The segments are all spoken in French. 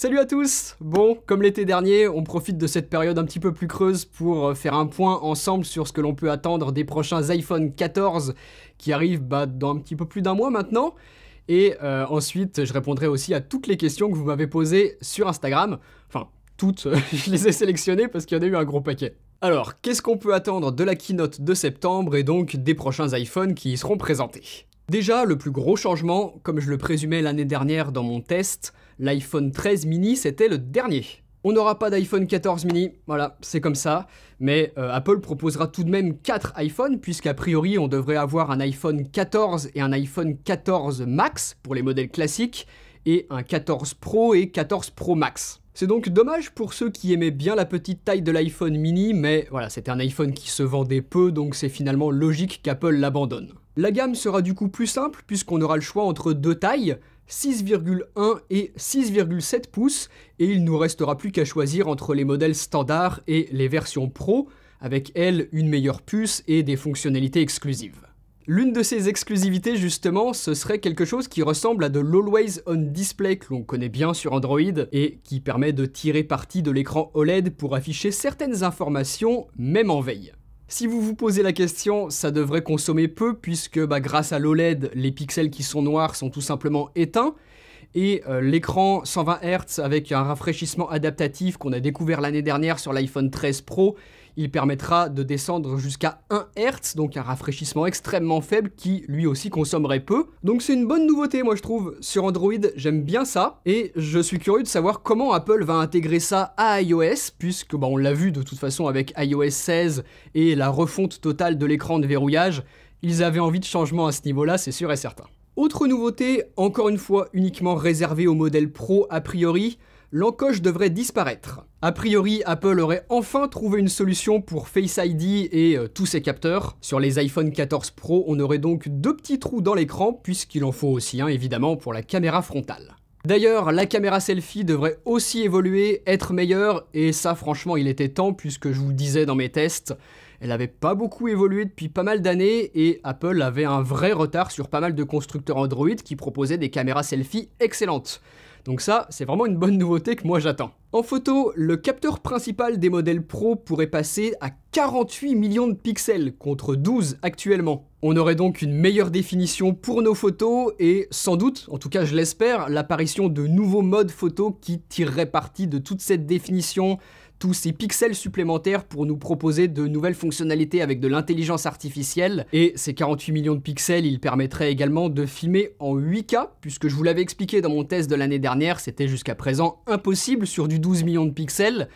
Salut à tous Bon, comme l'été dernier, on profite de cette période un petit peu plus creuse pour euh, faire un point ensemble sur ce que l'on peut attendre des prochains iPhone 14 qui arrivent bah, dans un petit peu plus d'un mois maintenant. Et euh, ensuite, je répondrai aussi à toutes les questions que vous m'avez posées sur Instagram. Enfin, toutes, je les ai sélectionnées parce qu'il y en a eu un gros paquet. Alors, qu'est-ce qu'on peut attendre de la keynote de septembre et donc des prochains iPhones qui y seront présentés Déjà, le plus gros changement, comme je le présumais l'année dernière dans mon test, L'iPhone 13 mini, c'était le dernier. On n'aura pas d'iPhone 14 mini, voilà, c'est comme ça. Mais euh, Apple proposera tout de même 4 iPhones, puisqu'a priori on devrait avoir un iPhone 14 et un iPhone 14 Max pour les modèles classiques, et un 14 Pro et 14 Pro Max. C'est donc dommage pour ceux qui aimaient bien la petite taille de l'iPhone mini, mais voilà, c'était un iPhone qui se vendait peu, donc c'est finalement logique qu'Apple l'abandonne. La gamme sera du coup plus simple, puisqu'on aura le choix entre deux tailles, 6,1 et 6,7 pouces, et il nous restera plus qu'à choisir entre les modèles standards et les versions Pro, avec elles une meilleure puce et des fonctionnalités exclusives. L'une de ces exclusivités justement, ce serait quelque chose qui ressemble à de l'Always On Display que l'on connaît bien sur Android et qui permet de tirer parti de l'écran OLED pour afficher certaines informations même en veille. Si vous vous posez la question, ça devrait consommer peu puisque bah, grâce à l'OLED, les pixels qui sont noirs sont tout simplement éteints et euh, l'écran 120 Hz avec un rafraîchissement adaptatif qu'on a découvert l'année dernière sur l'iPhone 13 Pro il permettra de descendre jusqu'à 1 Hz, donc un rafraîchissement extrêmement faible qui lui aussi consommerait peu. Donc c'est une bonne nouveauté moi je trouve. Sur Android, j'aime bien ça. Et je suis curieux de savoir comment Apple va intégrer ça à iOS, puisque bah, on l'a vu de toute façon avec iOS 16 et la refonte totale de l'écran de verrouillage. Ils avaient envie de changement à ce niveau-là, c'est sûr et certain. Autre nouveauté, encore une fois uniquement réservée au modèle Pro a priori, l'encoche devrait disparaître. A priori, Apple aurait enfin trouvé une solution pour Face ID et euh, tous ses capteurs. Sur les iPhone 14 Pro, on aurait donc deux petits trous dans l'écran, puisqu'il en faut aussi un évidemment pour la caméra frontale. D'ailleurs, la caméra selfie devrait aussi évoluer, être meilleure, et ça franchement il était temps puisque je vous disais dans mes tests, elle n'avait pas beaucoup évolué depuis pas mal d'années et Apple avait un vrai retard sur pas mal de constructeurs Android qui proposaient des caméras selfie excellentes. Donc ça, c'est vraiment une bonne nouveauté que moi j'attends. En photo, le capteur principal des modèles Pro pourrait passer à 48 millions de pixels contre 12 actuellement. On aurait donc une meilleure définition pour nos photos et sans doute, en tout cas je l'espère, l'apparition de nouveaux modes photo qui tireraient parti de toute cette définition, tous ces pixels supplémentaires pour nous proposer de nouvelles fonctionnalités avec de l'intelligence artificielle. Et ces 48 millions de pixels, ils permettraient également de filmer en 8K, puisque je vous l'avais expliqué dans mon test de l'année dernière, c'était jusqu'à présent impossible sur du 12 millions de pixels.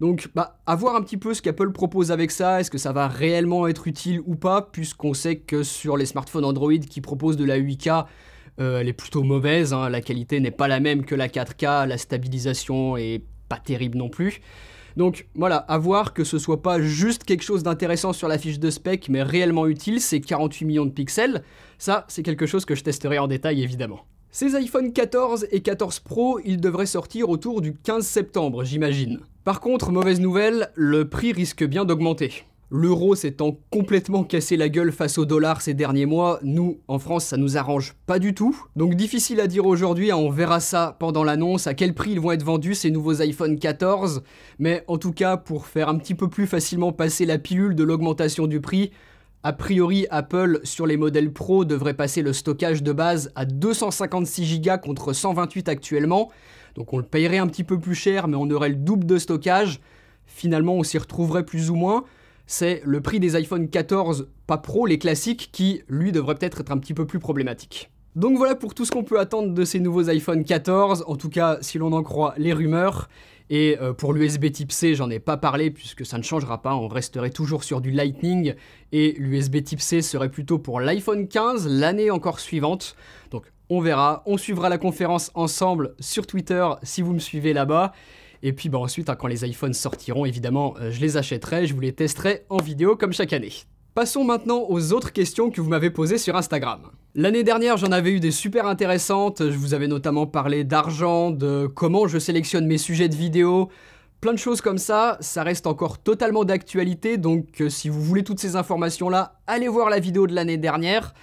Donc, bah, à voir un petit peu ce qu'Apple propose avec ça, est-ce que ça va réellement être utile ou pas, puisqu'on sait que sur les smartphones Android qui proposent de la 8K, euh, elle est plutôt mauvaise, hein. la qualité n'est pas la même que la 4K, la stabilisation est pas terrible non plus. Donc voilà, à voir que ce soit pas juste quelque chose d'intéressant sur la fiche de spec, mais réellement utile, c'est 48 millions de pixels. Ça, c'est quelque chose que je testerai en détail évidemment. Ces iPhone 14 et 14 Pro, ils devraient sortir autour du 15 septembre, j'imagine. Par contre, mauvaise nouvelle, le prix risque bien d'augmenter. L'euro s'étant complètement cassé la gueule face au dollar ces derniers mois, nous, en France, ça nous arrange pas du tout. Donc difficile à dire aujourd'hui, hein, on verra ça pendant l'annonce, à quel prix ils vont être vendus ces nouveaux iPhone 14. Mais en tout cas, pour faire un petit peu plus facilement passer la pilule de l'augmentation du prix, a priori, Apple sur les modèles Pro devrait passer le stockage de base à 256 Go contre 128 actuellement. Donc on le payerait un petit peu plus cher, mais on aurait le double de stockage. Finalement, on s'y retrouverait plus ou moins c'est le prix des iPhone 14 pas pro, les classiques, qui lui devrait peut-être être un petit peu plus problématique. Donc voilà pour tout ce qu'on peut attendre de ces nouveaux iPhone 14, en tout cas si l'on en croit les rumeurs. Et euh, pour l'USB type C, j'en ai pas parlé puisque ça ne changera pas, on resterait toujours sur du Lightning et l'USB type C serait plutôt pour l'iPhone 15 l'année encore suivante. Donc on verra, on suivra la conférence ensemble sur Twitter si vous me suivez là-bas. Et puis bah, ensuite, hein, quand les iPhones sortiront, évidemment, euh, je les achèterai, je vous les testerai en vidéo comme chaque année. Passons maintenant aux autres questions que vous m'avez posées sur Instagram. L'année dernière, j'en avais eu des super intéressantes. Je vous avais notamment parlé d'argent, de comment je sélectionne mes sujets de vidéo, plein de choses comme ça. Ça reste encore totalement d'actualité, donc euh, si vous voulez toutes ces informations-là, allez voir la vidéo de l'année dernière.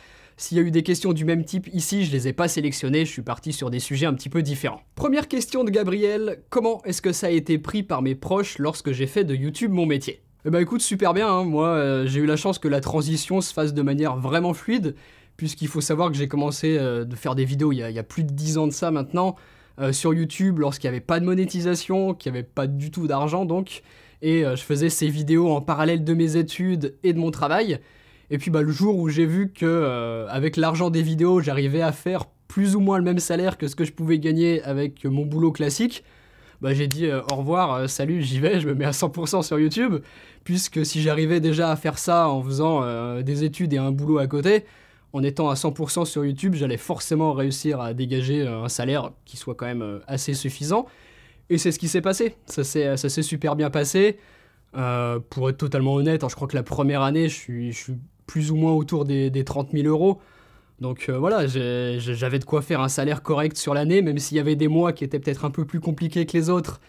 S'il y a eu des questions du même type ici, je les ai pas sélectionnées, je suis parti sur des sujets un petit peu différents. Première question de Gabriel, comment est-ce que ça a été pris par mes proches lorsque j'ai fait de YouTube mon métier Eh bah écoute, super bien, hein. moi euh, j'ai eu la chance que la transition se fasse de manière vraiment fluide, puisqu'il faut savoir que j'ai commencé euh, de faire des vidéos il y, a, plus de 10 ans de ça maintenant, euh, sur YouTube lorsqu'il n'y avait pas de monétisation, qu'il n'y avait pas du tout d'argent donc, et je faisais ces vidéos en parallèle de mes études et de mon travail. Et puis bah, le jour où j'ai vu que euh, avec l'argent des vidéos, j'arrivais à faire plus ou moins le même salaire que ce que je pouvais gagner avec mon boulot classique, bah, j'ai dit euh, au revoir, euh, salut, j'y vais, je me mets à 100% sur YouTube, puisque si j'arrivais déjà à faire ça en faisant des études et un boulot à côté, en étant à 100% sur YouTube, j'allais forcément réussir à dégager un salaire qui soit quand même assez suffisant. Et c'est ce qui s'est passé, ça s'est super bien passé. pour être totalement honnête, hein, je crois que la première année, je suis plus ou moins autour des, 30 000 euros. Donc euh, voilà, j'avais de quoi faire un salaire correct sur l'année, même s'il y avait des mois qui étaient peut-être un peu plus compliqués que les autres.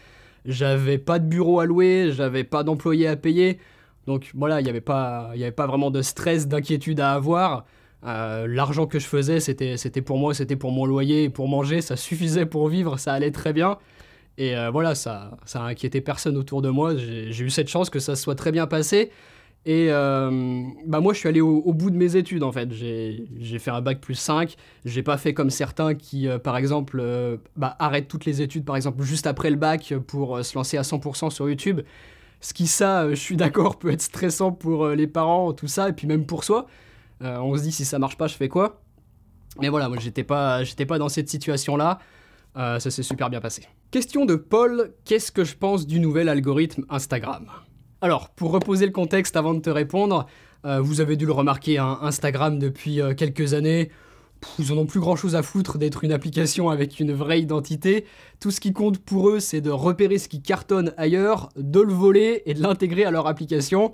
J'avais pas de bureau à louer, j'avais pas d'employés à payer. Donc voilà, il n'y avait, pas, avait pas vraiment de stress, d'inquiétude à avoir. Euh, l'argent que je faisais, c'était pour moi, c'était pour mon loyer pour manger. Ça suffisait pour vivre, ça allait très bien. Et euh, voilà, ça, ça inquiétait personne autour de moi. J'ai eu cette chance que ça se soit très bien passé. Et euh, bah moi, je suis allé au, bout de mes études, en fait. J'ai fait un bac plus 5. J'ai pas fait comme certains qui, euh, par exemple, euh, bah, arrêtent toutes les études, par exemple, juste après le bac pour se lancer à 100% sur YouTube. Ce qui, ça, je suis d'accord, peut être stressant pour les parents, tout ça, et puis même pour soi. on se dit, si ça marche pas, je fais quoi Mais voilà, moi, j'étais pas, pas dans cette situation-là. ça s'est super bien passé. Question de Paul, qu'est-ce que je pense du nouvel algorithme Instagram alors, pour reposer le contexte avant de te répondre, euh, vous avez dû le remarquer, hein, Instagram depuis euh, quelques années, ils en ont plus grand chose à foutre d'être une application avec une vraie identité. Tout ce qui compte pour eux, c'est de repérer ce qui cartonne ailleurs, de le voler et de l'intégrer à leur application.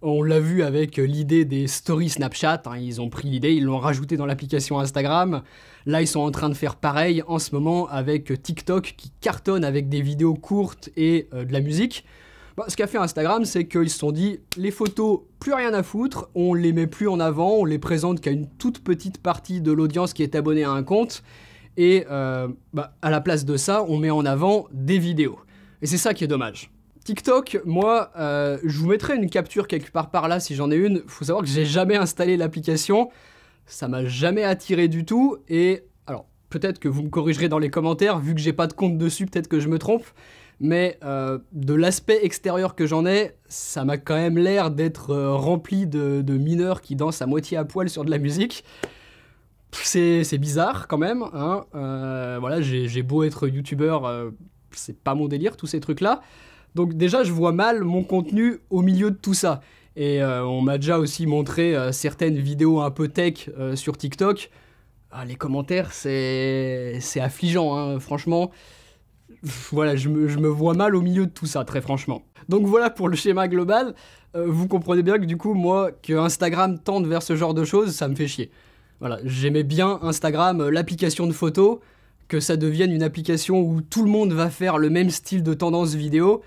On l'a vu avec euh, l'idée des stories Snapchat, hein, ils ont pris l'idée, ils l'ont rajouté dans l'application Instagram. Là, ils sont en train de faire pareil en ce moment avec TikTok qui cartonne avec des vidéos courtes et de la musique. Bah, ce qu'a fait Instagram, c'est qu'ils se sont dit, les photos, plus rien à foutre, on les met plus en avant, on les présente qu'à une toute petite partie de l'audience qui est abonnée à un compte, et euh, bah, à la place de ça, on met en avant des vidéos. Et c'est ça qui est dommage. TikTok, moi, euh, je vous mettrai une capture quelque part par là si j'en ai une. il Faut savoir que j'ai jamais installé l'application, ça m'a jamais attiré du tout. Et alors, peut-être que vous me corrigerez dans les commentaires, vu que j'ai pas de compte dessus, peut-être que je me trompe mais euh, de l'aspect extérieur que j'en ai, ça m'a quand même l'air d'être euh, rempli de, mineurs qui dansent à moitié à poil sur de la musique. C'est bizarre quand même. Hein. Euh, voilà, j'ai beau être youtubeur, c'est pas mon délire tous ces trucs-là. Donc déjà, je vois mal mon contenu au milieu de tout ça. Et on m'a déjà aussi montré certaines vidéos un peu tech sur TikTok. Ah, les commentaires, c'est affligeant, hein, franchement voilà, je me, vois mal au milieu de tout ça, très franchement. Donc voilà pour le schéma global. Euh, vous comprenez bien que du coup, moi, que Instagram tente vers ce genre de choses, ça me fait chier. Voilà, j'aimais bien Instagram, euh, l'application de photos, que ça devienne une application où tout le monde va faire le même style de tendance vidéo.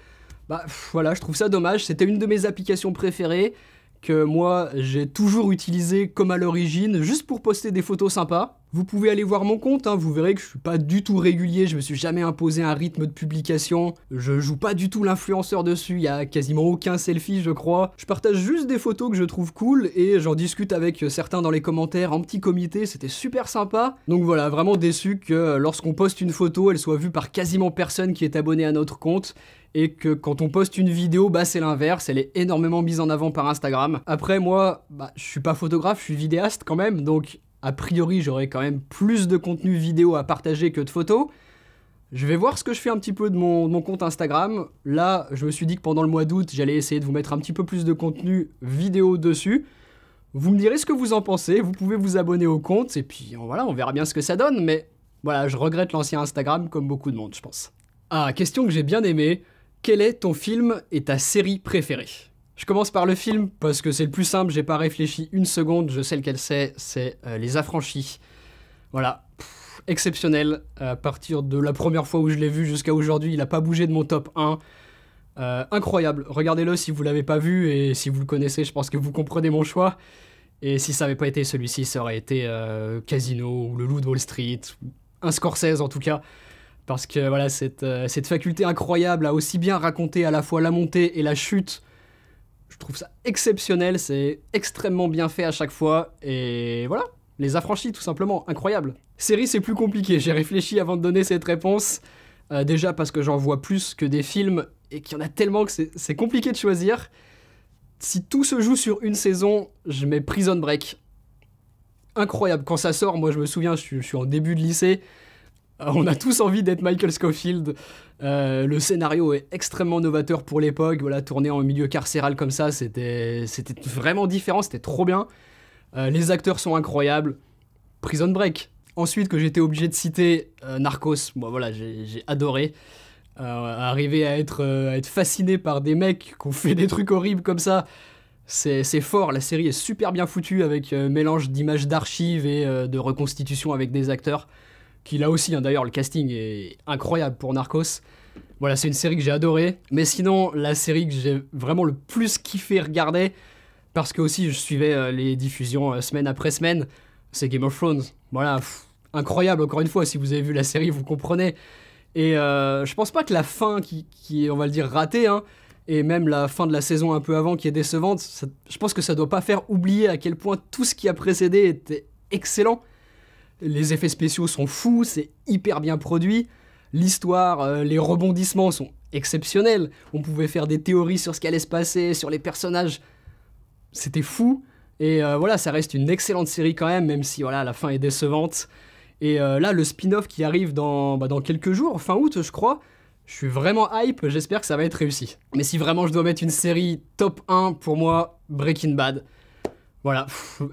Bah voilà, je trouve ça dommage, c'était une de mes applications préférées que moi j'ai toujours utilisé comme à l'origine, juste pour poster des photos sympas. Vous pouvez aller voir mon compte, hein, vous verrez que je suis pas du tout régulier, je me suis jamais imposé un rythme de publication, je joue pas du tout l'influenceur dessus, il y a quasiment aucun selfie je crois. Je partage juste des photos que je trouve cool et j'en discute avec certains dans les commentaires en petit comité, c'était super sympa. Donc voilà, vraiment déçu que lorsqu'on poste une photo, elle soit vue par quasiment personne qui est abonné à notre compte et que quand on poste une vidéo, bah c'est l'inverse, elle est énormément mise en avant par Instagram. Après moi, bah je suis pas photographe, je suis vidéaste quand même, donc a priori j'aurais quand même plus de contenu vidéo à partager que de photos. Je vais voir ce que je fais un petit peu de mon, mon compte Instagram. Là, je me suis dit que pendant le mois d'août, j'allais essayer de vous mettre un petit peu plus de contenu vidéo dessus. Vous me direz ce que vous en pensez, vous pouvez vous abonner au compte, et puis voilà, on verra bien ce que ça donne, mais voilà, je regrette l'ancien Instagram comme beaucoup de monde, je pense. Ah, question que j'ai bien aimée. Quel est ton film et ta série préférée Je commence par le film parce que c'est le plus simple, j'ai pas réfléchi une seconde, je sais lequel c'est, c'est euh, Les Affranchis. Voilà, exceptionnel. Euh, à partir de la première fois où je l'ai vu jusqu'à aujourd'hui, il a pas bougé de mon top 1. Euh, incroyable, regardez-le si vous l'avez pas vu et si vous le connaissez, je pense que vous comprenez mon choix. Et si ça n'avait pas été celui-ci, ça aurait été Casino ou Le Loup de Wall Street, un Scorsese en tout cas. Parce que voilà, euh, cette, faculté incroyable à aussi bien raconter à la fois la montée et la chute, je trouve ça exceptionnel, c'est extrêmement bien fait à chaque fois, et voilà, les affranchis tout simplement, incroyable. Série c'est plus compliqué, j'ai réfléchi avant de donner cette réponse, euh, déjà parce que j'en vois plus que des films, et qu'il y en a tellement que c'est compliqué de choisir. Si tout se joue sur une saison, je mets Prison Break. Incroyable, quand ça sort, moi je me souviens, je suis en début de lycée, euh, on a tous envie d'être Michael Scofield. Euh, le scénario est extrêmement novateur pour l'époque. Voilà, tourner en milieu carcéral comme ça, c'était vraiment différent, c'était trop bien. Euh, les acteurs sont incroyables. Prison Break. Ensuite, que j'étais obligé de citer, Narcos. Moi, voilà, j'ai adoré. arriver à être, fasciné par des mecs qui ont fait des trucs horribles comme ça, c'est fort. La série est super bien foutue avec mélange d'images d'archives et de reconstitution avec des acteurs qui là aussi, hein, d'ailleurs, le casting est incroyable pour Narcos. Voilà, c'est une série que j'ai adorée. Mais sinon, la série que j'ai vraiment le plus kiffé regarder, parce que aussi je suivais euh, les diffusions euh, semaine après semaine, c'est Game of Thrones. Voilà, incroyable, encore une fois, si vous avez vu la série, vous comprenez. Et euh, je pense pas que la fin, qui, est, on va le dire, ratée, hein, et même la fin de la saison un peu avant qui est décevante, je pense que ça doit pas faire oublier à quel point tout ce qui a précédé était excellent les effets spéciaux sont fous, c'est hyper bien produit, l'histoire, euh, les rebondissements sont exceptionnels, on pouvait faire des théories sur ce qui allait se passer, sur les personnages, c'était fou, et euh, voilà, ça reste une excellente série quand même, même si voilà, la fin est décevante. Et euh, là, le spin-off qui arrive dans, bah, dans quelques jours, fin août je crois, je suis vraiment hype, j'espère que ça va être réussi. Mais si vraiment je dois mettre une série top 1 pour moi, Breaking Bad. Voilà,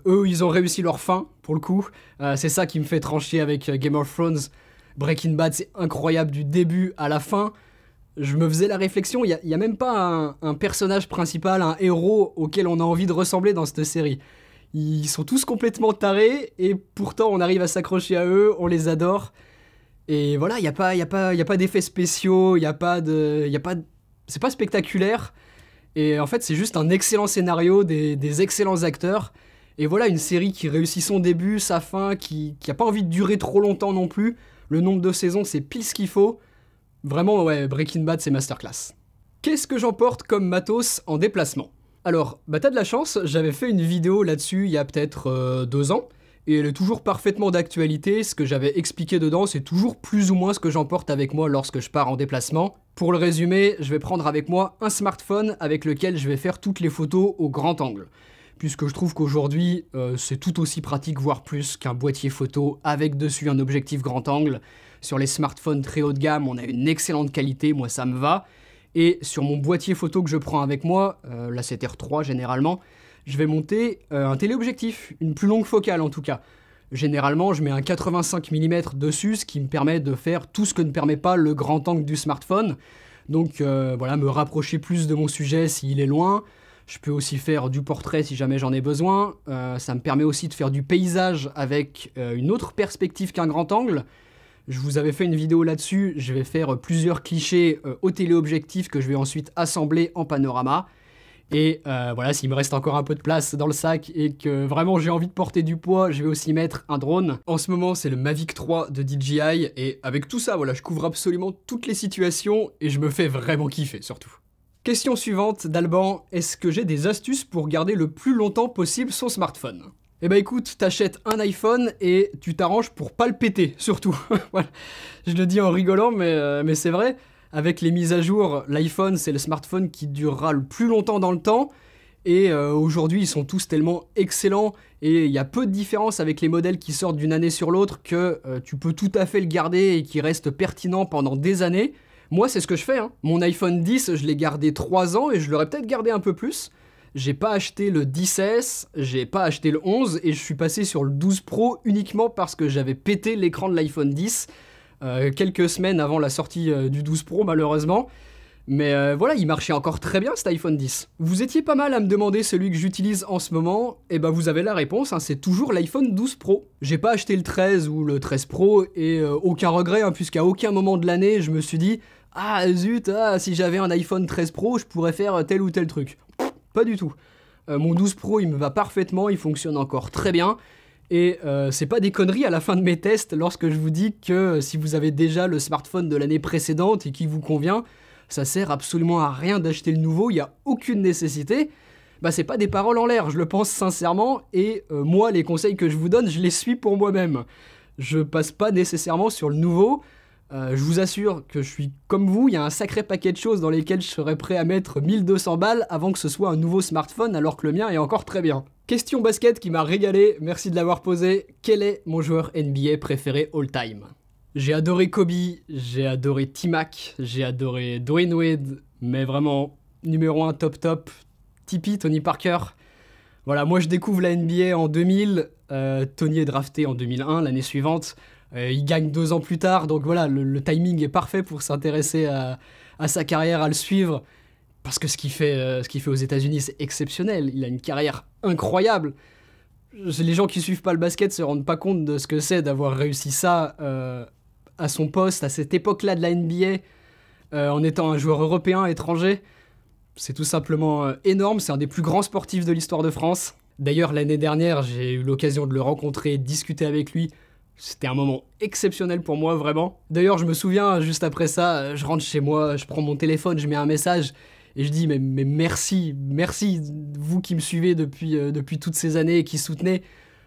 eux ils ont réussi leur fin, le coup. Euh, c'est ça qui me fait trancher avec euh, Game of Thrones. Breaking Bad, c'est incroyable du début à la fin. Je me faisais la réflexion, il n'y a, même pas un, personnage principal, un héros auquel on a envie de ressembler dans cette série. Ils sont tous complètement tarés et pourtant on arrive à s'accrocher à eux, on les adore. Et voilà, il n'y a pas, y a pas, a pas d'effets spéciaux, il n'y a pas de... Y a pas C'est pas spectaculaire. Et en fait, c'est juste un excellent scénario, des excellents acteurs. Et voilà une série qui réussit son début, sa fin, qui n'a pas envie de durer trop longtemps non plus. Le nombre de saisons, c'est pile ce qu'il faut. Vraiment, ouais, Breaking Bad, c'est masterclass. Qu'est-ce que j'emporte comme matos en déplacement Alors, bah t'as de la chance, j'avais fait une vidéo là-dessus il y a peut-être euh, deux ans, et elle est toujours parfaitement d'actualité, ce que j'avais expliqué dedans, c'est toujours plus ou moins ce que j'emporte avec moi lorsque je pars en déplacement. Pour le résumer, je vais prendre avec moi un smartphone avec lequel je vais faire toutes les photos au grand angle puisque je trouve qu'aujourd'hui, euh, c'est tout aussi pratique, voire plus, qu'un boîtier photo avec dessus un objectif grand angle. Sur les smartphones très haut de gamme, on a une excellente qualité, moi ça me va. Et sur mon boîtier photo que je prends avec moi, euh, la la r 3 généralement, je vais monter euh, un téléobjectif, une plus longue focale en tout cas. Généralement, je mets un 85 mm dessus, ce qui me permet de faire tout ce que ne permet pas le grand angle du smartphone. Donc voilà, me rapprocher plus de mon sujet s'il est loin, je peux aussi faire du portrait si jamais j'en ai besoin. Euh, ça me permet aussi de faire du paysage avec euh, une autre perspective qu'un grand angle. Je vous avais fait une vidéo là-dessus. Je vais faire euh, plusieurs clichés au téléobjectif que je vais ensuite assembler en panorama. Et voilà, s'il me reste encore un peu de place dans le sac et que vraiment j'ai envie de porter du poids, je vais aussi mettre un drone. En ce moment, c'est le Mavic 3 de DJI et avec tout ça, voilà, je couvre absolument toutes les situations et je me fais vraiment kiffer surtout. Question suivante d'Alban, est-ce que j'ai des astuces pour garder le plus longtemps possible son smartphone eh ben écoute, t'achètes un iPhone et tu t'arranges pour pas le péter, surtout. Je le dis en rigolant, euh, mais, c'est vrai. Avec les mises à jour, l'iPhone, c'est le smartphone qui durera le plus longtemps dans le temps. Et euh, aujourd'hui, ils sont tous tellement excellents et il y a peu de différence avec les modèles qui sortent d'une année sur l'autre que euh, tu peux tout à fait le garder et qui reste pertinent pendant des années. Moi, c'est ce que je fais. Hein. Mon iPhone 10, je l'ai gardé 3 ans et je l'aurais peut-être gardé un peu plus. J'ai pas acheté le 10S, j'ai pas acheté le 11 et je suis passé sur le 12 Pro uniquement parce que j'avais pété l'écran de l'iPhone 10 euh, quelques semaines avant la sortie euh, du 12 Pro, malheureusement. Mais euh, voilà, il marchait encore très bien cet iPhone 10. Vous étiez pas mal à me demander celui que j'utilise en ce moment, et eh ben vous avez la réponse, hein, c'est toujours l'iPhone 12 Pro. J'ai pas acheté le 13 ou le 13 Pro, et aucun regret, hein, puisqu'à aucun moment de l'année je me suis dit ah zut, ah, si j'avais un iPhone 13 Pro, je pourrais faire tel ou tel truc. Pas du tout. Euh, mon 12 Pro, il me va parfaitement, il fonctionne encore très bien. Et ce euh, c'est pas des conneries à la fin de mes tests lorsque je vous dis que euh, si vous avez déjà le smartphone de l'année précédente et qui vous convient, ça sert absolument à rien d'acheter le nouveau, il n'y a aucune nécessité. Bah c'est pas des paroles en l'air, je le pense sincèrement, et moi les conseils que je vous donne, je les suis pour moi-même. Je passe pas nécessairement sur le nouveau, euh, je vous assure que je suis comme vous, il y a un sacré paquet de choses dans lesquelles je serais prêt à mettre 1200 balles avant que ce soit un nouveau smartphone alors que le mien est encore très bien. Question basket qui m'a régalé, merci de l'avoir posé. Quel est mon joueur NBA préféré all time J'ai adoré Kobe, j'ai adoré T-Mac, j'ai adoré Dwayne Wade, mais vraiment numéro 1 top top, Tipeee, Tony Parker. Voilà, moi je découvre la NBA en 2000, euh, Tony est drafté en 2001 l'année suivante. Euh, il gagne deux ans plus tard, donc voilà, le, timing est parfait pour s'intéresser à, sa carrière, à le suivre. Parce que ce qu'il fait, euh, ce fait aux États-Unis, c'est exceptionnel. Il a une carrière incroyable les gens qui suivent pas le basket se rendent pas compte de ce que c'est d'avoir réussi ça euh, à son poste, à cette époque-là de la NBA, en étant un joueur européen, étranger. C'est tout simplement énorme, c'est un des plus grands sportifs de l'histoire de France. D'ailleurs, l'année dernière, j'ai eu l'occasion de le rencontrer, de discuter avec lui c'était un moment exceptionnel pour moi, vraiment. D'ailleurs, je me souviens, juste après ça, euh, je rentre chez moi, je prends mon téléphone, je mets un message et je dis mais, merci, merci, vous qui me suivez depuis, euh, toutes ces années et qui soutenez.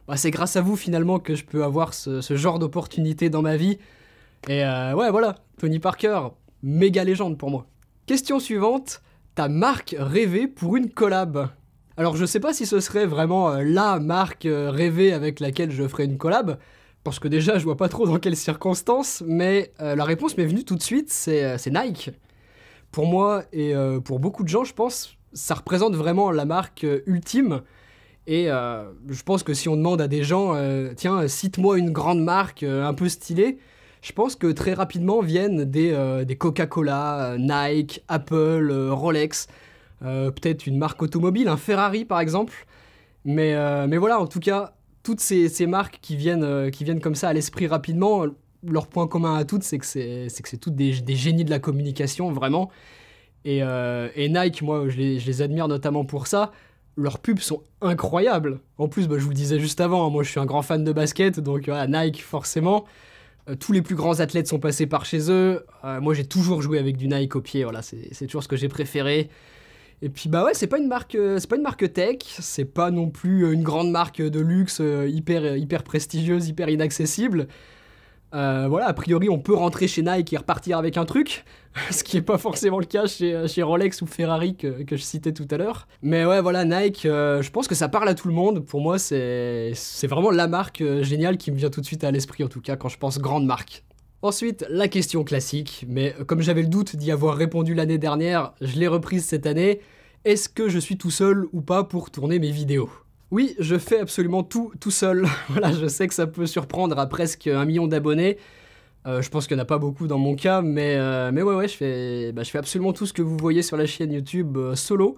Bah, c'est grâce à vous finalement que je peux avoir ce, genre d'opportunité dans ma vie. Et euh, ouais, voilà, Tony Parker, méga légende pour moi. Question suivante, ta marque rêvée pour une collab alors je sais pas si ce serait vraiment la marque rêvée avec laquelle je ferais une collab, parce que déjà, je vois pas trop dans quelles circonstances, mais euh, la réponse m'est venue tout de suite, c'est euh, Nike. Pour moi et euh, pour beaucoup de gens, je pense, ça représente vraiment la marque ultime. Et je pense que si on demande à des gens, tiens, cite-moi une grande marque un peu stylée, je pense que très rapidement viennent des, Coca-Cola, Nike, Apple, Rolex, peut-être une marque automobile, un Ferrari par exemple. Mais, mais voilà, en tout cas, toutes ces, marques qui viennent, euh, qui viennent comme ça à l'esprit rapidement, leur point commun à toutes, c'est que c'est que c'est toutes des, génies de la communication, vraiment. Et, euh, Nike, moi, je les, admire notamment pour ça. Leurs pubs sont incroyables. En plus, bah, je vous le disais juste avant, hein, moi je suis un grand fan de basket, donc Nike, forcément. Euh, tous les plus grands athlètes sont passés par chez eux. moi j'ai toujours joué avec du Nike au pied, voilà, c'est toujours ce que j'ai préféré. Et puis bah ouais, c'est pas une marque, euh, c'est pas une marque tech, c'est pas non plus euh, une grande marque de luxe euh, hyper hyper prestigieuse, hyper inaccessible. voilà, a priori, on peut rentrer chez Nike et repartir avec un truc, ce qui n'est pas forcément le cas chez, Rolex ou Ferrari que, je citais tout à l'heure. Mais ouais, voilà, Nike, je pense que ça parle à tout le monde. Pour moi, c'est vraiment la marque géniale qui me vient tout de suite à l'esprit, en tout cas, quand je pense grande marque. Ensuite, la question classique, mais comme j'avais le doute d'y avoir répondu l'année dernière, je l'ai reprise cette année. Est-ce que je suis tout seul ou pas pour tourner mes vidéos Oui, je fais absolument tout tout seul. voilà, je sais que ça peut surprendre à presque un million d'abonnés. Euh, je pense qu'il n'y en a pas beaucoup dans mon cas, mais, euh, mais ouais, ouais, je fais, bah, je fais absolument tout ce que vous voyez sur la chaîne YouTube euh, solo.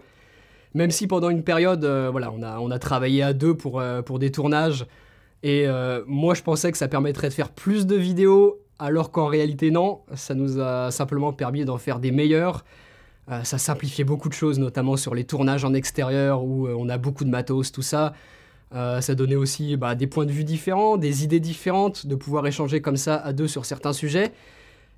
Même si pendant une période, voilà, on a, on a travaillé à deux pour, pour des tournages. Et moi, je pensais que ça permettrait de faire plus de vidéos alors qu'en réalité non, ça nous a simplement permis d'en faire des meilleurs. Euh, ça simplifiait beaucoup de choses, notamment sur les tournages en extérieur où euh, on a beaucoup de matos, tout ça. Euh, ça donnait aussi bah, des points de vue différents, des idées différentes, de pouvoir échanger comme ça à deux sur certains sujets.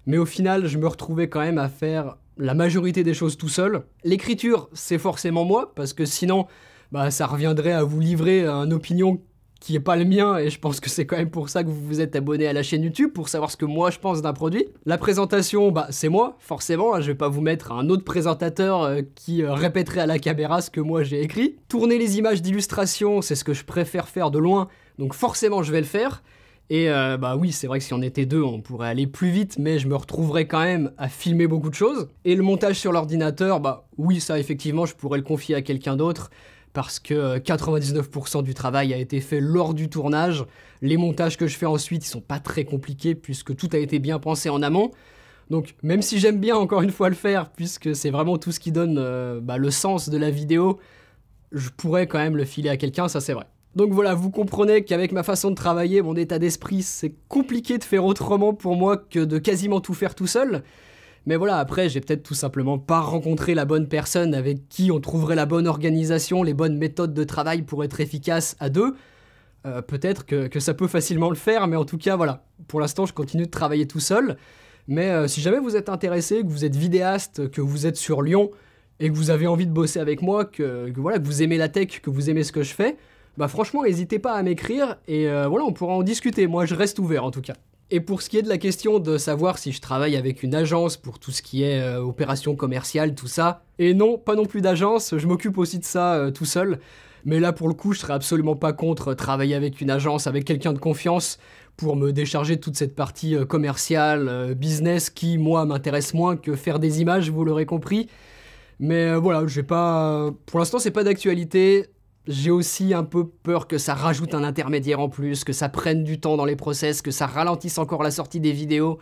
Mais au final, je me retrouvais quand même à faire la majorité des choses tout seul. L'écriture, c'est forcément moi, parce que sinon, bah, ça reviendrait à vous livrer une opinion qui est pas le mien et je pense que c'est quand même pour ça que vous vous êtes abonné à la chaîne YouTube pour savoir ce que moi je pense d'un produit. La présentation, bah c'est moi, forcément, hein, je vais pas vous mettre un autre présentateur euh, qui euh, répéterait à la caméra ce que moi j'ai écrit. Tourner les images d'illustration, c'est ce que je préfère faire de loin, donc forcément je vais le faire. Et euh, bah oui, c'est vrai que si on était deux, on pourrait aller plus vite, mais je me retrouverais quand même à filmer beaucoup de choses. Et le montage sur l'ordinateur, bah oui, ça effectivement, je pourrais le confier à quelqu'un d'autre parce que 99% euh, du travail a été fait lors du tournage. Les montages que je fais ensuite, ils sont pas très compliqués puisque tout a été bien pensé en amont. Donc même si j'aime bien encore une fois le faire, puisque c'est vraiment tout ce qui donne euh, bah, le sens de la vidéo, je pourrais quand même le filer à quelqu'un, ça c'est vrai. Donc voilà, vous comprenez qu'avec ma façon de travailler, mon état d'esprit, c'est compliqué de faire autrement pour moi que de quasiment tout faire tout seul. Mais voilà, après, j'ai peut-être tout simplement pas rencontré la bonne personne avec qui on trouverait la bonne organisation, les bonnes méthodes de travail pour être efficace à deux. Euh, peut-être que, ça peut facilement le faire, mais en tout cas, voilà. Pour l'instant, je continue de travailler tout seul. Mais euh, si jamais vous êtes intéressé, que vous êtes vidéaste, que vous êtes sur Lyon et que vous avez envie de bosser avec moi, que, voilà, que vous aimez la tech, que vous aimez ce que je fais, bah franchement, n'hésitez pas à m'écrire et euh, voilà, on pourra en discuter. Moi, je reste ouvert en tout cas. Et pour ce qui est de la question de savoir si je travaille avec une agence pour tout ce qui est euh, opération commerciale, tout ça, et non, pas non plus d'agence, je m'occupe aussi de ça euh, tout seul. Mais là, pour le coup, je serais absolument pas contre travailler avec une agence, avec quelqu'un de confiance, pour me décharger de toute cette partie euh, commerciale, business, qui, moi, m'intéresse moins que faire des images, vous l'aurez compris. Mais voilà, j'ai pas. Pour l'instant, c'est pas d'actualité j'ai aussi un peu peur que ça rajoute un intermédiaire en plus, que ça prenne du temps dans les process, que ça ralentisse encore la sortie des vidéos.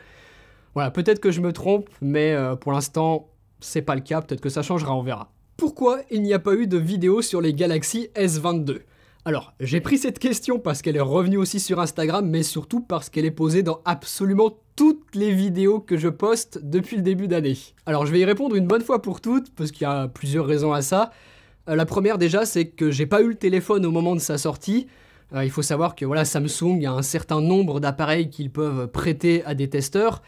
Voilà, peut-être que je me trompe, mais euh, pour l'instant, c'est pas le cas, peut-être que ça changera, on verra. Pourquoi il n'y a pas eu de vidéo sur les Galaxy S22 Alors, j'ai pris cette question parce qu'elle est revenue aussi sur Instagram, mais surtout parce qu'elle est posée dans absolument toutes les vidéos que je poste depuis le début d'année. Alors, je vais y répondre une bonne fois pour toutes, parce qu'il y a plusieurs raisons à ça. Euh, la première déjà, c'est que j'ai pas eu le téléphone au moment de sa sortie. Euh, il faut savoir que voilà, Samsung a un certain nombre d'appareils qu'ils peuvent prêter à des testeurs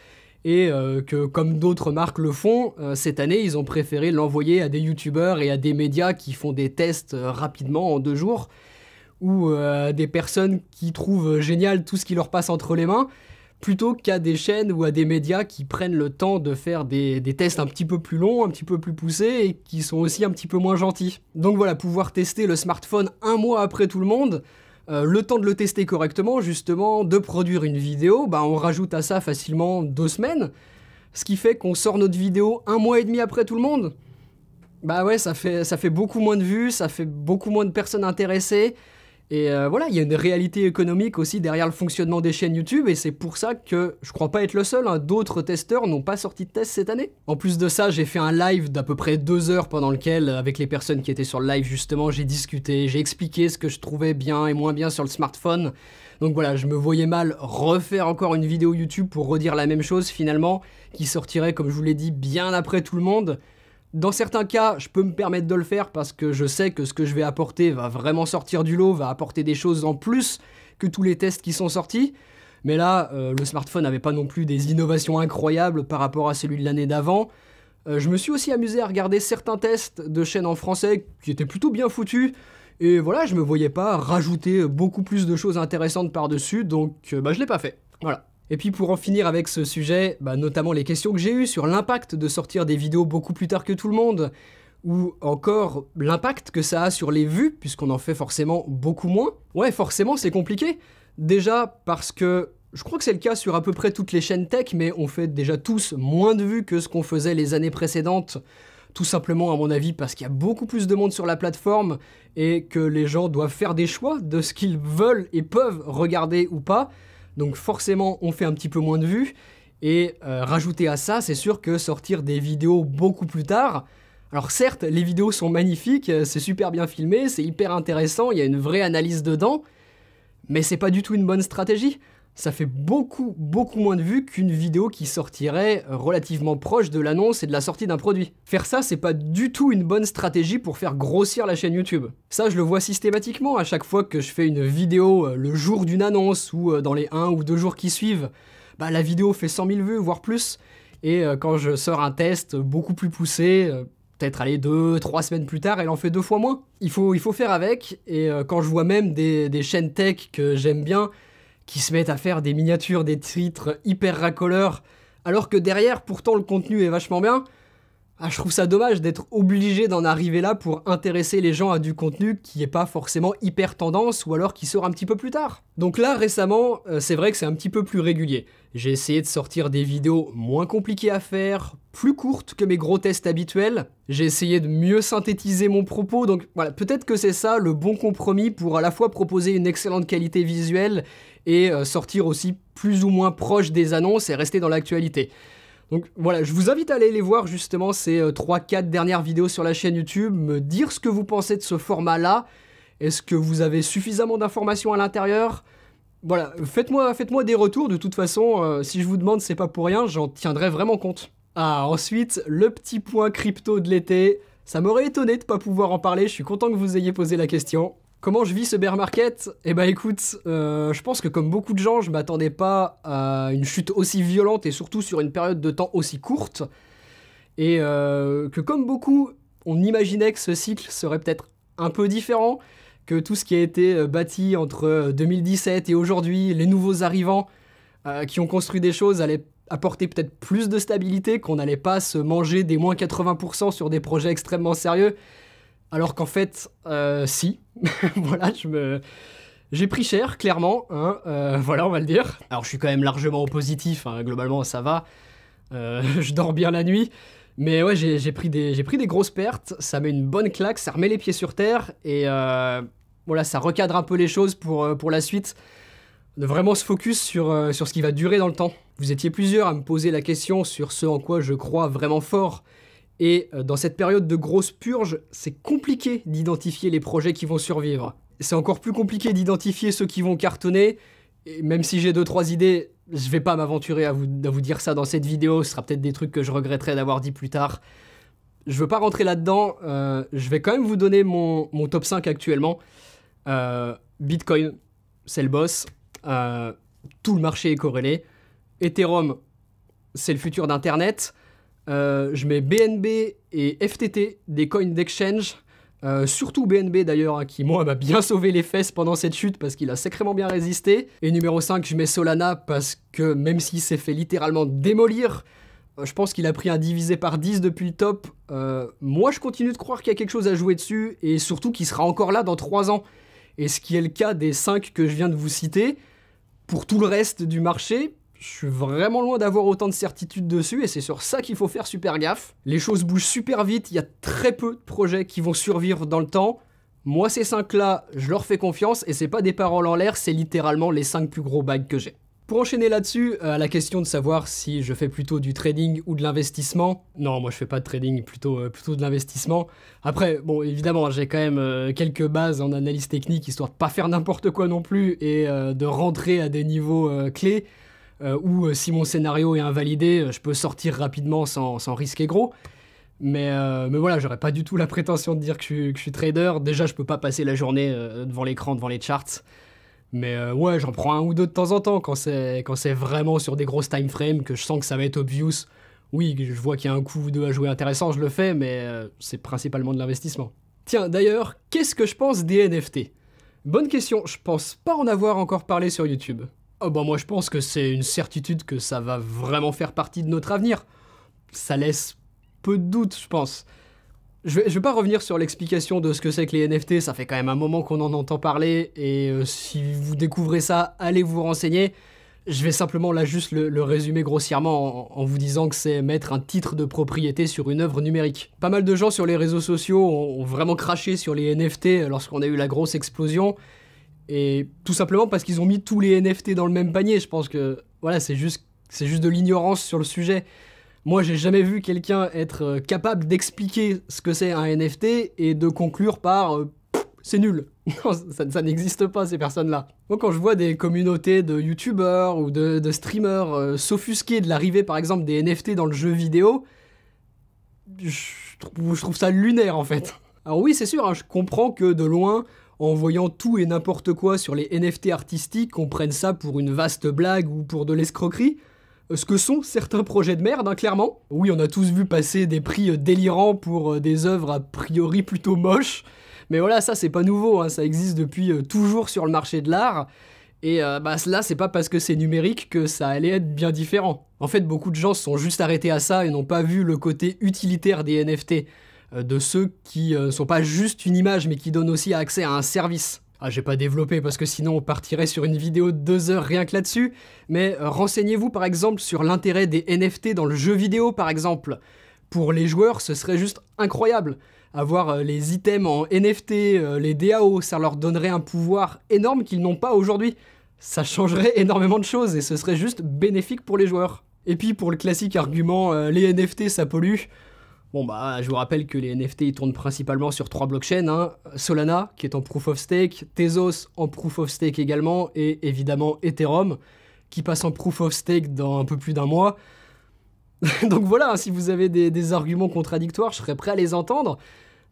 et euh, que comme d'autres marques le font, cette année ils ont préféré l'envoyer à des youtubeurs et à des médias qui font des tests rapidement en deux jours ou des personnes qui trouvent génial tout ce qui leur passe entre les mains plutôt qu'à des chaînes ou à des médias qui prennent le temps de faire des, tests un petit peu plus longs, un petit peu plus poussés et qui sont aussi un petit peu moins gentils. Donc voilà, pouvoir tester le smartphone un mois après tout le monde, euh, le temps de le tester correctement, justement, de produire une vidéo, bah on rajoute à ça facilement deux semaines, ce qui fait qu'on sort notre vidéo un mois et demi après tout le monde. Bah ouais, ça fait, ça fait beaucoup moins de vues, ça fait beaucoup moins de personnes intéressées, et euh, voilà, il y a une réalité économique aussi derrière le fonctionnement des chaînes YouTube, et c'est pour ça que je crois pas être le seul, hein. d'autres testeurs n'ont pas sorti de test cette année. En plus de ça, j'ai fait un live d'à peu près deux heures pendant lequel, euh, avec les personnes qui étaient sur le live justement, j'ai discuté, j'ai expliqué ce que je trouvais bien et moins bien sur le smartphone. Donc voilà, je me voyais mal refaire encore une vidéo YouTube pour redire la même chose finalement, qui sortirait, comme je vous l'ai dit, bien après tout le monde. Dans certains cas, je peux me permettre de le faire parce que je sais que ce que je vais apporter va vraiment sortir du lot, va apporter des choses en plus que tous les tests qui sont sortis. Mais là, euh, le smartphone n'avait pas non plus des innovations incroyables par rapport à celui de l'année d'avant. Euh, je me suis aussi amusé à regarder certains tests de chaînes en français qui étaient plutôt bien foutus. Et voilà, je me voyais pas rajouter beaucoup plus de choses intéressantes par-dessus, donc euh, bah, je l'ai pas fait. Voilà. Et puis pour en finir avec ce sujet, bah, notamment les questions que j'ai eues sur l'impact de sortir des vidéos beaucoup plus tard que tout le monde, ou encore l'impact que ça a sur les vues, puisqu'on en fait forcément beaucoup moins. Ouais, forcément, c'est compliqué. Déjà parce que je crois que c'est le cas sur à peu près toutes les chaînes tech, mais on fait déjà tous moins de vues que ce qu'on faisait les années précédentes. Tout simplement, à mon avis, parce qu'il y a beaucoup plus de monde sur la plateforme et que les gens doivent faire des choix de ce qu'ils veulent et peuvent regarder ou pas. Donc forcément, on fait un petit peu moins de vues. Et euh, rajouter à ça, c'est sûr que sortir des vidéos beaucoup plus tard. Alors certes, les vidéos sont magnifiques, euh, c'est super bien filmé, c'est hyper intéressant, il y a une vraie analyse dedans, mais c'est pas du tout une bonne stratégie ça fait beaucoup, beaucoup moins de vues qu'une vidéo qui sortirait euh, relativement proche de l'annonce et de la sortie d'un produit. Faire ça, c'est pas du tout une bonne stratégie pour faire grossir la chaîne YouTube. Ça, je le vois systématiquement à chaque fois que je fais une vidéo euh, le jour d'une annonce ou euh, dans les 1 ou 2 jours qui suivent. Bah, la vidéo fait 100 000 vues, voire plus. Et quand je sors un test beaucoup plus poussé, peut-être aller deux, trois semaines plus tard, elle en fait deux fois moins. Il faut, faire avec, et quand je vois même des chaînes tech que j'aime bien, qui se mettent à faire des miniatures, des titres hyper racoleurs, alors que derrière, pourtant, le contenu est vachement bien. Ah, je trouve ça dommage d'être obligé d'en arriver là pour intéresser les gens à du contenu qui n'est pas forcément hyper tendance ou alors qui sort un petit peu plus tard. Donc là, récemment, euh, c'est vrai que c'est un petit peu plus régulier. J'ai essayé de sortir des vidéos moins compliquées à faire, plus courtes que mes gros tests habituels. J'ai essayé de mieux synthétiser mon propos, donc voilà, peut-être que c'est ça le bon compromis pour à la fois proposer une excellente qualité visuelle et euh, sortir aussi plus ou moins proche des annonces et rester dans l'actualité. Donc voilà, je vous invite à aller les voir justement ces 3-4 euh, dernières vidéos sur la chaîne YouTube, me dire ce que vous pensez de ce format-là. Est-ce que vous avez suffisamment d'informations à l'intérieur Voilà, faites-moi faites des retours, de toute façon, euh, si je vous demande, c'est pas pour rien, j'en tiendrai vraiment compte. Ah, ensuite, le petit point crypto de l'été. Ça m'aurait étonné de ne pas pouvoir en parler, je suis content que vous ayez posé la question. Comment je vis ce bear market Eh ben écoute, euh, je pense que comme beaucoup de gens, je m'attendais pas à une chute aussi violente et surtout sur une période de temps aussi courte. Et euh, que comme beaucoup, on imaginait que ce cycle serait peut-être un peu différent, que tout ce qui a été euh, bâti entre 2017 et aujourd'hui, les nouveaux arrivants qui ont construit des choses allaient apporter peut-être plus de stabilité, qu'on n'allait pas se manger des moins 80% sur des projets extrêmement sérieux alors qu'en fait, euh, si. voilà, je me... J'ai pris cher, clairement, hein, euh, voilà, on va le dire. Alors je suis quand même largement positif, hein, globalement ça va, euh, je dors bien la nuit, mais ouais, j'ai pris, des, pris des grosses pertes, ça met une bonne claque, ça remet les pieds sur terre, et voilà, ça recadre un peu les choses pour, la suite, de vraiment se focus sur ce qui va durer dans le temps. Vous étiez plusieurs à me poser la question sur ce en quoi je crois vraiment fort, et euh, dans cette période de grosse purge, c'est compliqué d'identifier les projets qui vont survivre. C'est encore plus compliqué d'identifier ceux qui vont cartonner. Et même si j'ai deux trois idées, je vais pas m'aventurer à vous, dire ça dans cette vidéo. Ce sera peut-être des trucs que je regretterai d'avoir dit plus tard. Je veux pas rentrer là-dedans. Euh, je vais quand même vous donner mon, top 5 actuellement. Euh, Bitcoin, c'est le boss. tout le marché est corrélé. Ethereum, c'est le futur d'Internet. Euh, je mets BNB et FTT, des coins d'exchange. Euh, surtout BNB d'ailleurs, hein, qui moi m'a bien sauvé les fesses pendant cette chute parce qu'il a sacrément bien résisté. Et numéro 5, je mets Solana parce que même s'il s'est fait littéralement démolir, euh, je pense qu'il a pris un divisé par 10 depuis le top. moi je continue de croire qu'il y a quelque chose à jouer dessus et surtout qu'il sera encore là dans 3 ans. Et ce qui est le cas des 5 que je viens de vous citer. Pour tout le reste du marché, je suis vraiment loin d'avoir autant de certitudes dessus et c'est sur ça qu'il faut faire super gaffe. Les choses bougent super vite, il y a très peu de projets qui vont survivre dans le temps. Moi, ces 5-là, je leur fais confiance et c'est pas des paroles en l'air, c'est littéralement les 5 plus gros bagues que j'ai. Pour enchaîner là-dessus, à euh, la question de savoir si je fais plutôt du trading ou de l'investissement. Non, moi je fais pas de trading, plutôt, euh, plutôt de l'investissement. Après, bon, évidemment, j'ai quand même euh, quelques bases en analyse technique, histoire de pas faire n'importe quoi non plus et de rentrer à des niveaux clés. Euh, ou euh, si mon scénario est invalidé, euh, je peux sortir rapidement sans, sans risquer gros. Mais, mais voilà, j'aurais pas du tout la prétention de dire que je, suis, trader. Déjà, je peux pas passer la journée devant l'écran, devant les charts. Mais ouais, j'en prends un ou deux de temps en temps quand c'est, quand c'est vraiment sur des grosses time que je sens que ça va être obvious. Oui, je vois qu'il y a un coup ou deux à jouer intéressant, je le fais, mais c'est principalement de l'investissement. Tiens, d'ailleurs, qu'est-ce que je pense des NFT Bonne question, je pense pas en avoir encore parlé sur YouTube. Oh, bah, moi je pense que c'est une certitude que ça va vraiment faire partie de notre avenir. Ça laisse peu de doute, je pense. Je vais, vais pas revenir sur l'explication de ce que c'est que les NFT, ça fait quand même un moment qu'on en entend parler, et euh, si vous découvrez ça, allez vous renseigner. Je vais simplement là juste le, résumer grossièrement en, vous disant que c'est mettre un titre de propriété sur une œuvre numérique. Pas mal de gens sur les réseaux sociaux ont vraiment craché sur les NFT euh, lorsqu'on a eu la grosse explosion, et tout simplement parce qu'ils ont mis tous les NFT dans le même panier. Je pense que voilà, c'est juste, juste de l'ignorance sur le sujet. Moi, j'ai jamais vu quelqu'un être euh, capable d'expliquer ce que c'est un NFT et de conclure par euh, c'est nul. ça, n'existe pas, ces personnes-là. Moi, quand je vois des communautés de youtubeurs ou de, streamers euh, s'offusquer de l'arrivée, par exemple, des NFT dans le jeu vidéo, je trouve, ça lunaire, en fait. Alors oui, c'est sûr, hein, je comprends que de loin, en voyant tout et n'importe quoi sur les NFT artistiques, qu'on prenne ça pour une vaste blague ou pour de l'escroquerie ce que sont certains projets de merde, hein, clairement. Oui, on a tous vu passer des prix euh, délirants pour euh, des œuvres a priori plutôt moches, mais voilà, ça c'est pas nouveau, hein, ça existe depuis euh, toujours sur le marché de l'art. Et bah, là, c'est pas parce que c'est numérique que ça allait être bien différent. En fait, beaucoup de gens se sont juste arrêtés à ça et n'ont pas vu le côté utilitaire des NFT. Euh, de ceux qui ne euh, sont pas juste une image, mais qui donnent aussi accès à un service. Ah, j'ai pas développé parce que sinon on partirait sur une vidéo de deux heures rien que là-dessus, mais euh, renseignez-vous par exemple sur l'intérêt des NFT dans le jeu vidéo par exemple. Pour les joueurs, ce serait juste incroyable. Avoir les items en NFT, les DAO, ça leur donnerait un pouvoir énorme qu'ils n'ont pas aujourd'hui. Ça changerait énormément de choses et ce serait juste bénéfique pour les joueurs. Et puis pour le classique argument, les NFT ça pollue, Bon, bah, je vous rappelle que les NFT ils tournent principalement sur trois blockchains hein. Solana, qui est en proof of stake Tezos, en proof of stake également et évidemment Ethereum, qui passe en proof of stake dans un peu plus d'un mois. Donc voilà, si vous avez des, arguments contradictoires, je serais prêt à les entendre.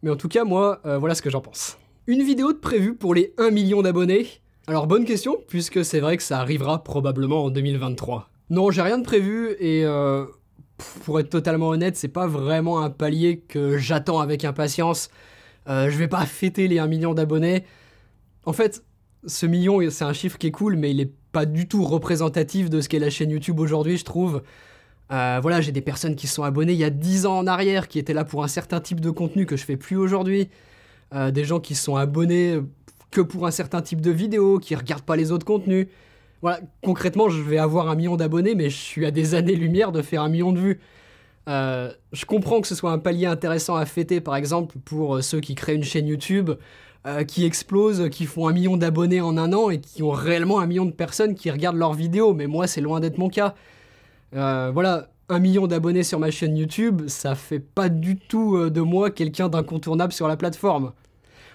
Mais en tout cas, moi, euh, voilà ce que j'en pense. Une vidéo de prévu pour les 1 million d'abonnés Alors bonne question, puisque c'est vrai que ça arrivera probablement en 2023. Non, j'ai rien de prévu et euh, pour être totalement honnête, c'est pas vraiment un palier que j'attends avec impatience. Euh, je vais pas fêter les 1 million d'abonnés. En fait, ce million, c'est un chiffre qui est cool, mais il est pas du tout représentatif de ce qu'est la chaîne YouTube aujourd'hui, je trouve. Euh, voilà, j'ai des personnes qui sont abonnées il y a 10 ans en arrière, qui étaient là pour un certain type de contenu que je fais plus aujourd'hui. Euh, des gens qui sont abonnés que pour un certain type de vidéo, qui regardent pas les autres contenus. Voilà, concrètement, je vais avoir un million d'abonnés, mais je suis à des années-lumière de faire un million de vues. Euh, je comprends que ce soit un palier intéressant à fêter, par exemple, pour euh, ceux qui créent une chaîne YouTube, euh, qui explosent, qui font un million d'abonnés en un an et qui ont réellement un million de personnes qui regardent leurs vidéos, mais moi, c'est loin d'être mon cas. voilà, un million d'abonnés sur ma chaîne YouTube, ça fait pas du tout de moi quelqu'un d'incontournable sur la plateforme.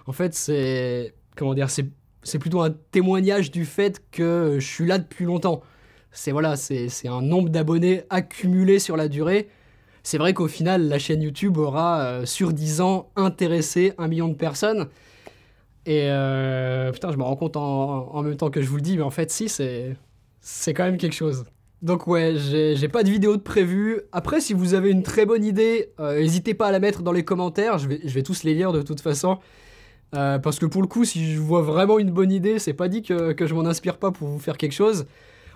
En fait, c'est. Comment dire C'est c'est plutôt un témoignage du fait que je suis là depuis longtemps. C'est voilà, c'est un nombre d'abonnés accumulé sur la durée. C'est vrai qu'au final, la chaîne YouTube aura euh, sur 10 ans intéressé un million de personnes. Et euh, putain, je me rends compte en, même temps que je vous le dis, mais en fait, si, c'est c'est quand même quelque chose. Donc ouais, j'ai pas de vidéo de prévu. Après, si vous avez une très bonne idée, euh, n'hésitez pas à la mettre dans les commentaires. Je vais, je vais tous les lire de toute façon. Euh, parce que pour le coup, si je vois vraiment une bonne idée, c'est pas dit que, je m'en inspire pas pour vous faire quelque chose.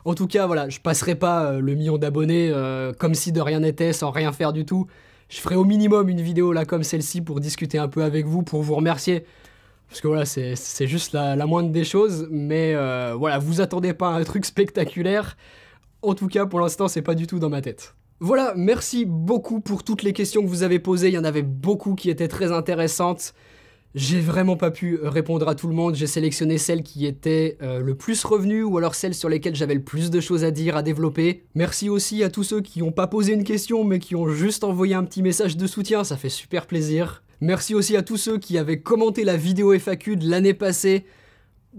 En tout cas, voilà, je passerai pas euh, le million d'abonnés euh, comme si de rien n'était, sans rien faire du tout. Je ferai au minimum une vidéo là comme celle-ci pour discuter un peu avec vous, pour vous remercier. Parce que voilà, c'est juste la, moindre des choses, mais voilà, vous attendez pas un truc spectaculaire. En tout cas, pour l'instant, c'est pas du tout dans ma tête. Voilà, merci beaucoup pour toutes les questions que vous avez posées. Il y en avait beaucoup qui étaient très intéressantes. J'ai vraiment pas pu euh, répondre à tout le monde, j'ai sélectionné celles qui étaient euh, le plus revenues ou alors celles sur lesquelles j'avais le plus de choses à dire, à développer. Merci aussi à tous ceux qui n'ont pas posé une question mais qui ont juste envoyé un petit message de soutien, ça fait super plaisir. Merci aussi à tous ceux qui avaient commenté la vidéo FAQ de l'année passée.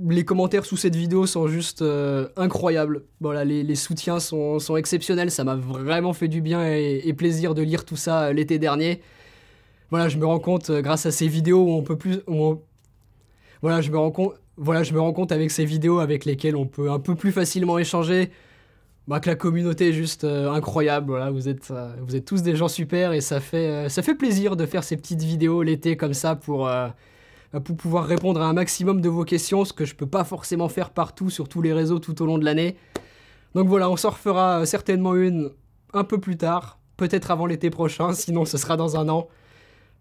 Les commentaires sous cette vidéo sont juste euh, incroyables. Voilà, les, soutiens sont, exceptionnels, ça m'a vraiment fait du bien et plaisir de lire tout ça l'été dernier. Voilà, je me rends compte euh, grâce à ces vidéos où on peut plus. Voilà, je me rends compte. avec ces vidéos avec lesquelles on peut un peu plus facilement échanger, bah, que la communauté est juste euh, incroyable. Euh, vous êtes, tous des gens super et ça fait, plaisir de faire ces petites vidéos l'été comme ça pour, bah, pour pouvoir répondre à un maximum de vos questions, ce que je peux pas forcément faire partout sur tous les réseaux tout au long de l'année. Donc voilà, on s'en fera certainement une un peu plus tard, peut-être avant l'été prochain, sinon ce sera dans un an.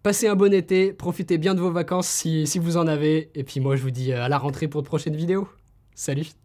Passez un bon été, profitez bien de vos vacances si, vous en avez, et puis moi je vous dis euh, à la rentrée pour de prochaines vidéos. Salut